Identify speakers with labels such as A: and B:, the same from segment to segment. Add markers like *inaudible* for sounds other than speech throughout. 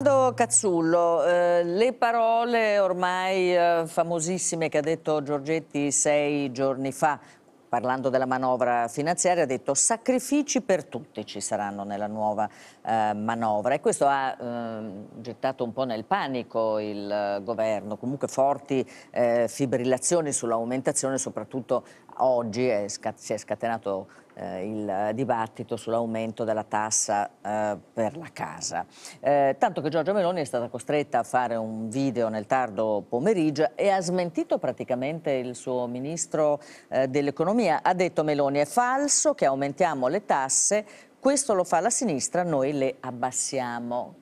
A: Aldo Cazzullo, eh, le parole ormai eh, famosissime che ha detto Giorgetti sei giorni fa, parlando della manovra finanziaria, ha detto sacrifici per tutti ci saranno nella nuova eh, manovra e questo ha eh, gettato un po' nel panico il eh, governo, comunque forti eh, fibrillazioni sull'aumentazione, soprattutto oggi è si è scatenato eh, il dibattito sull'aumento della tassa eh, per la casa. Eh, tanto che Giorgia Meloni è stata costretta a fare un video nel tardo pomeriggio e ha smentito praticamente il suo ministro eh, dell'economia. Ha detto Meloni è falso che aumentiamo le tasse, questo lo fa la sinistra, noi le abbassiamo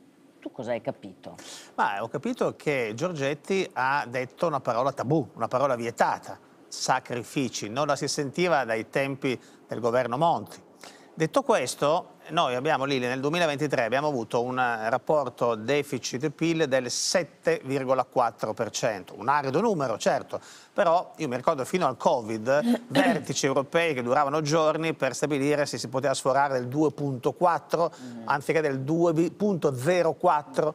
A: tu cosa hai capito?
B: Ma ho capito che Giorgetti ha detto una parola tabù, una parola vietata sacrifici, non la si sentiva dai tempi del governo Monti. Detto questo, noi abbiamo lì nel 2023 abbiamo avuto un eh, rapporto deficit-PIL del 7,4%, un arido numero certo, però io mi ricordo fino al Covid *coughs* vertici europei che duravano giorni per stabilire se si poteva sforare del 2.4 mm. anziché del 2.04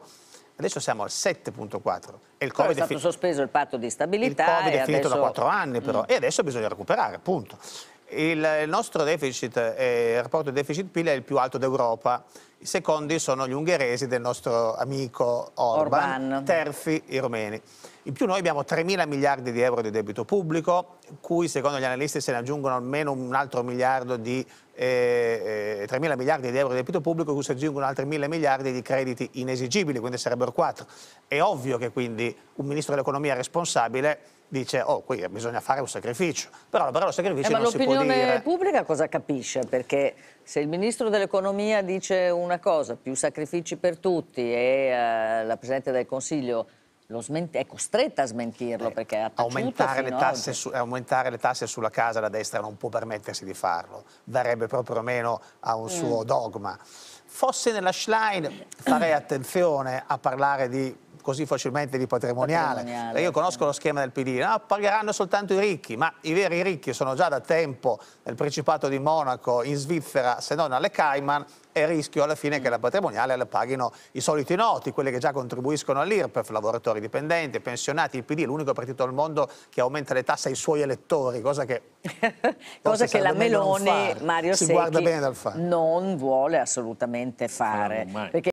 B: Adesso siamo al 7.4. E il COVID è stato è
A: sospeso il patto di stabilità. Il Covid è finito adesso... da 4 anni però mm. e
B: adesso bisogna recuperare, punto. Il, il nostro deficit, eh, il rapporto deficit-PIL è il più alto d'Europa i secondi sono gli ungheresi del nostro amico Orban, Orban. terzi i romeni. In più noi abbiamo 3 mila miliardi di euro di debito pubblico, cui secondo gli analisti se ne aggiungono almeno un altro miliardo di eh, eh, 3 miliardi di euro di debito pubblico, cui si aggiungono altri mille miliardi di crediti inesigibili, quindi sarebbero 4. È ovvio che quindi un ministro dell'economia responsabile dice oh qui bisogna fare un sacrificio però la parola sacrificio eh, non si può dire ma l'opinione
A: pubblica cosa capisce? perché se il ministro dell'economia dice una una cosa, più sacrifici per tutti e uh, la Presidente del Consiglio è costretta a smentirlo eh, perché ha aumentare le, tasse su,
B: eh, aumentare le tasse sulla casa la destra non può permettersi di farlo, darebbe proprio meno a un mm. suo dogma. Fosse nella Schlein farei attenzione a parlare di così facilmente di patrimoniale. patrimoniale Io conosco sì. lo schema del PD, no, pagheranno soltanto i ricchi, ma i veri ricchi sono già da tempo nel Principato di Monaco, in Svizzera, se non alle Cayman, e rischio alla fine che la patrimoniale la paghino i soliti noti, quelli che già contribuiscono all'IRPEF, lavoratori dipendenti, pensionati, il PD è l'unico partito al mondo che aumenta
A: le tasse ai suoi elettori, cosa che, *laughs*
B: cosa che la Meloni, Mario si Secchi,
A: non vuole assolutamente fare. No,